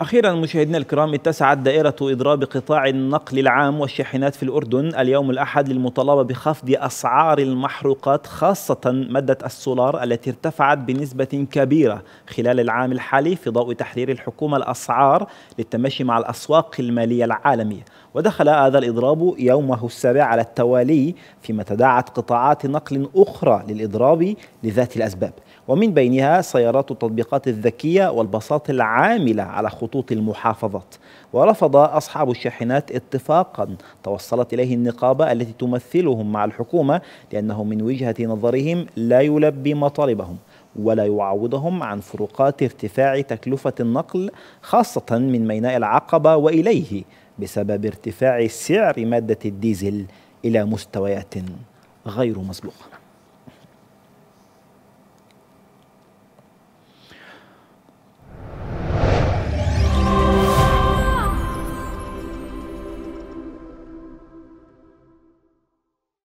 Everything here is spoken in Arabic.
أخيرا مشاهدينا الكرام اتسعت دائرة إضراب قطاع النقل العام والشاحنات في الأردن اليوم الأحد للمطالبة بخفض أسعار المحروقات خاصة مادة السولار التي ارتفعت بنسبة كبيرة خلال العام الحالي في ضوء تحرير الحكومة الأسعار للتمشي مع الأسواق المالية العالمية ودخل هذا الإضراب يومه السابع على التوالي فيما تداعت قطاعات نقل أخرى للإضراب لذات الأسباب ومن بينها سيارات التطبيقات الذكية والباصات العاملة على خلال خطوط المحافظات ورفض أصحاب الشاحنات اتفاقا توصلت إليه النقابة التي تمثلهم مع الحكومة لأنه من وجهة نظرهم لا يلبي مطالبهم ولا يعوضهم عن فروقات ارتفاع تكلفة النقل خاصة من ميناء العقبة وإليه بسبب ارتفاع سعر مادة الديزل إلى مستويات غير مسبوقة